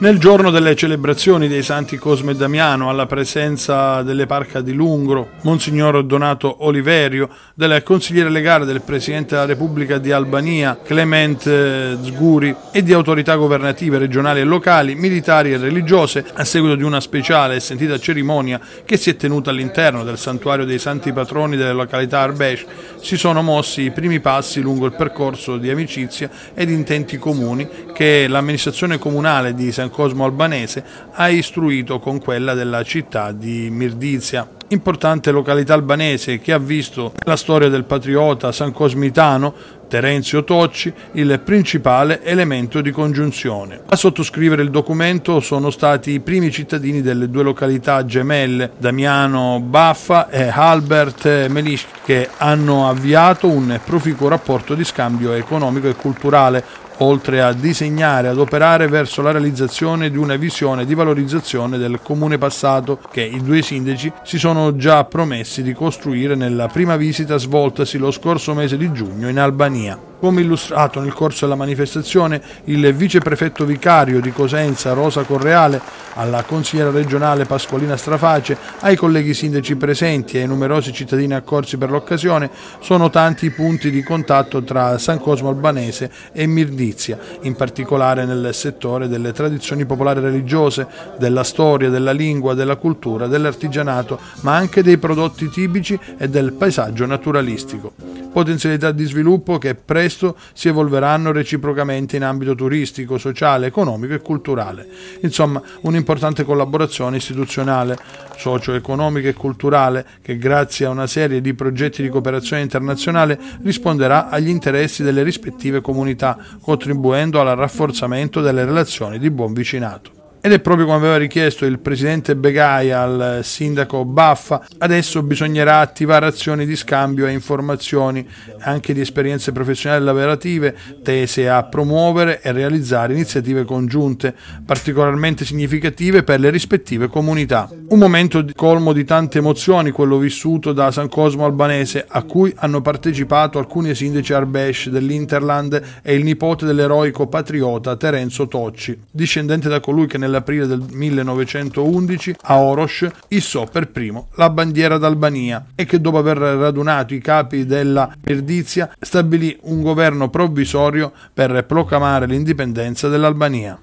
Nel giorno delle celebrazioni dei Santi Cosme e Damiano, alla presenza dell'eparca di Lungro, Monsignor Donato Oliverio, del consigliere legale del Presidente della Repubblica di Albania, Clement eh, Zguri, e di autorità governative regionali e locali, militari e religiose, a seguito di una speciale e sentita cerimonia che si è tenuta all'interno del santuario dei Santi Patroni della località Arbesh, si sono mossi i primi passi lungo il percorso di amicizia ed intenti comuni che l'amministrazione comunale di San Cosmo Albanese ha istruito con quella della città di Mirdizia importante località albanese che ha visto la storia del patriota san cosmitano Terenzio Tocci il principale elemento di congiunzione. A sottoscrivere il documento sono stati i primi cittadini delle due località gemelle, Damiano Baffa e Albert Melischi, che hanno avviato un proficuo rapporto di scambio economico e culturale, oltre a disegnare, ad operare verso la realizzazione di una visione di valorizzazione del comune passato che i due sindaci si sono già promessi di costruire nella prima visita svoltasi lo scorso mese di giugno in Albania. Come illustrato nel corso della manifestazione, il viceprefetto vicario di Cosenza Rosa Correale, alla consigliera regionale Pasqualina Straface, ai colleghi sindaci presenti e ai numerosi cittadini accorsi per l'occasione, sono tanti i punti di contatto tra San Cosmo Albanese e Mirdizia, in particolare nel settore delle tradizioni popolari religiose, della storia, della lingua, della cultura, dell'artigianato, ma anche dei prodotti tipici e del paesaggio naturalistico potenzialità di sviluppo che presto si evolveranno reciprocamente in ambito turistico, sociale, economico e culturale. Insomma, un'importante collaborazione istituzionale, socio-economica e culturale che grazie a una serie di progetti di cooperazione internazionale risponderà agli interessi delle rispettive comunità, contribuendo al rafforzamento delle relazioni di buon vicinato. Ed è proprio come aveva richiesto il presidente Begai al sindaco Baffa, adesso bisognerà attivare azioni di scambio e informazioni, anche di esperienze professionali e lavorative, tese a promuovere e realizzare iniziative congiunte, particolarmente significative per le rispettive comunità. Un momento colmo di tante emozioni, quello vissuto da San Cosmo Albanese, a cui hanno partecipato alcuni sindaci Arbesh dell'Interland e il nipote dell'eroico patriota Terenzo Tocci, discendente da colui che nel nell'aprile del 1911 a Oros issò per primo la bandiera d'Albania e che dopo aver radunato i capi della Perdizia stabilì un governo provvisorio per proclamare l'indipendenza dell'Albania.